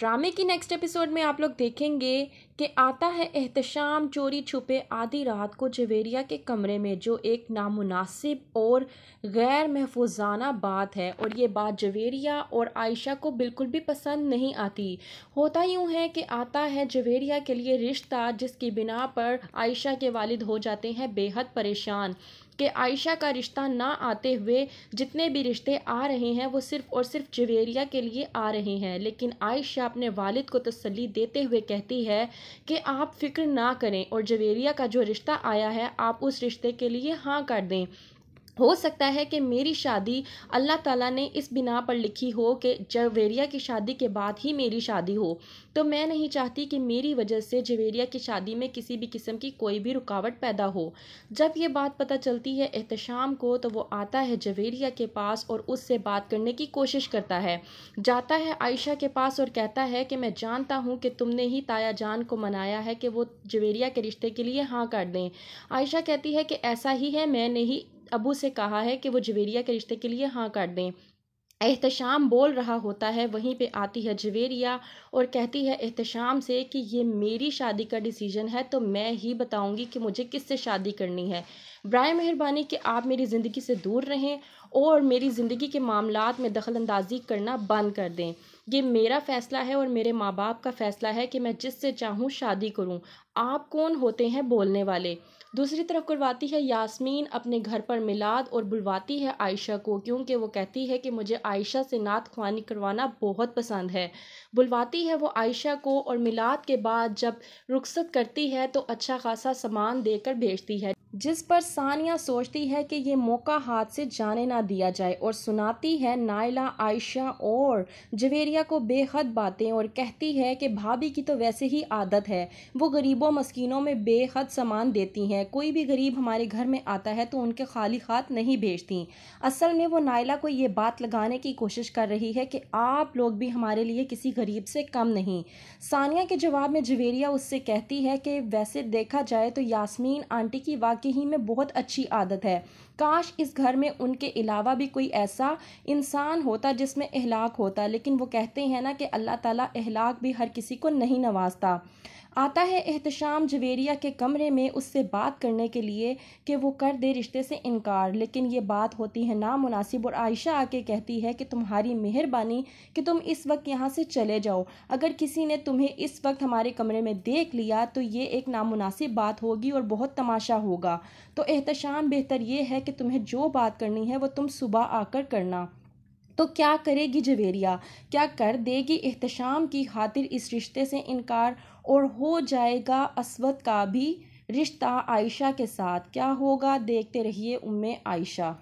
ड्रामे की next episode में आप लोग देखेंगे कि आता है एहतशाम चोरी छुपे आधी रात को जवेरिया के कमरे में जो एक नामुनासिब और गैर महफूजाना बात है और ये बात जवेरिया और आयशा को बिल्कुल भी पसंद नहीं आती होता यूँ है कि आता है जवेरिया के लिए रिश्ता जिसकी बिना पर आयशा के वालिद हो जाते हैं बेहद परेशान कि आयशा का रिश्ता ना आते हुए जितने भी रिश्ते आ रहे हैं वो सिर्फ़ और सिर्फ जवेरिया के लिए आ रहे हैं लेकिन आयशा अपने वालिद को तसली देते हुए कहती है कि आप फिक्र ना करें और जवेरिया का जो रिश्ता आया है आप उस रिश्ते के लिए हाँ कर दें हो सकता है कि मेरी शादी अल्लाह ताला ने इस बिना पर लिखी हो कि जवेरिया की शादी के बाद ही मेरी शादी हो तो मैं नहीं चाहती कि मेरी वजह से जवेरिया की शादी में किसी भी किस्म की कोई भी रुकावट पैदा हो जब ये बात पता चलती है एहतशाम को तो वो आता है जवेरिया के पास और उससे बात करने की कोशिश करता है जाता है आयशा के पास और कहता है कि मैं जानता हूँ कि तुमने ही ताया जान को मनाया है कि वो जवेरिया के रिश्ते के लिए हाँ कर दें आयशा कहती है कि ऐसा ही है मैंने ही अबू से कहा है कि वो जवेरिया के रिश्ते के लिए हाँ कर दें एहतशाम बोल रहा होता है वहीं पे आती है जवेरिया और कहती है एहतशाम से कि ये मेरी शादी का डिसीजन है तो मैं ही बताऊंगी कि मुझे किससे शादी करनी है ब्राय मेहरबानी कि आप मेरी ज़िंदगी से दूर रहें और मेरी ज़िंदगी के मामला में दखल अंदाजी करना बंद कर दें ये मेरा फ़ैसला है और मेरे माँ बाप का फ़ैसला है कि मैं जिससे चाहूँ शादी करूँ आप कौन होते हैं बोलने वाले दूसरी तरफ करवाती है यास्मीन अपने घर पर मिलाद और बुलवाती है आयशा को क्योंकि वो कहती है कि मुझे आयशा से नात खुवानी करवाना बहुत पसंद है बुलवाती है वो आयशा को और मिलाद के बाद जब रुखसत करती है तो अच्छा खासा सामान देकर भेजती है जिस पर सानिया सोचती है कि ये मौका हाथ से जाने ना दिया जाए और सुनाती है नायला आयशा और जवेरिया को बेहद बातें और कहती है कि भाभी की तो वैसे ही आदत है वो गरीबों मस्किनों में बेहद सामान देती हैं कोई भी गरीब हमारे घर में आता है तो उनके खाली हाथ नहीं भेजती असल में वो नायला को ये बात लगाने की कोशिश कर रही है कि आप लोग भी हमारे लिए किसी गरीब से कम नहीं सानिया के जवाब में जवेरिया उससे कहती है कि वैसे देखा जाए तो यासमीन आंटी की वाक के ही में बहुत अच्छी आदत है काश इस घर में उनके अलावा भी कोई ऐसा इंसान होता जिसमें अहलाक होता लेकिन वो कहते हैं ना कि अल्लाह ताला अहलाक भी हर किसी को नहीं नवाजता आता है एहतशाम जवेरिया के कमरे में उससे बात करने के लिए कि वो कर दे रिश्ते से इनकार लेकिन ये बात होती है नामुनासिब और आयशा आके कहती है कि तुम्हारी मेहरबानी कि तुम इस वक्त यहाँ से चले जाओ अगर किसी ने तुम्हें इस वक्त हमारे कमरे में देख लिया तो ये एक नामुनासिब बात होगी और बहुत तमाशा होगा तो एहतशाम बेहतर ये है कि तुम्हें जो बात करनी है वो तुम सुबह आकर करना तो क्या करेगी जवेरिया क्या कर देगी एहतशाम की खातिर इस रिश्ते से इनकार और हो जाएगा असवद का भी रिश्ता आयशा के साथ क्या होगा देखते रहिए उम्मे आयशा